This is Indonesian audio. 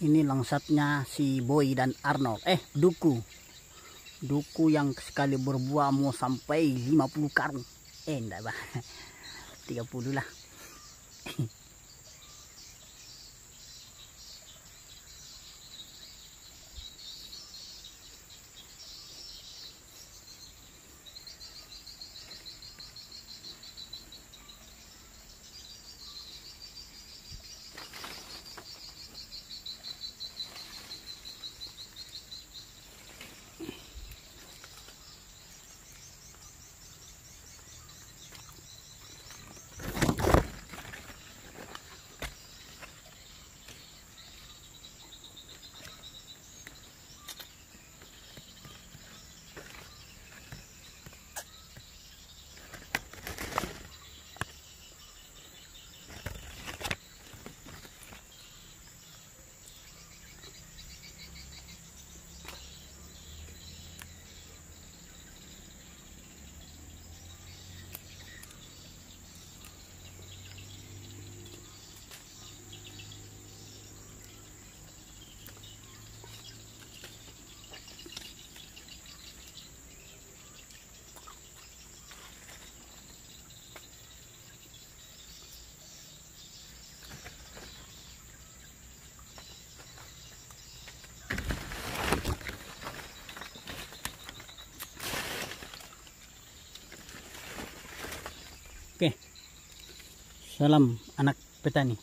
ini longsatnya si Boy dan Arnold eh duku duku yang sekali berbuah mau sampai 50 karung eh enggak bah 30 lah Salam anak petani.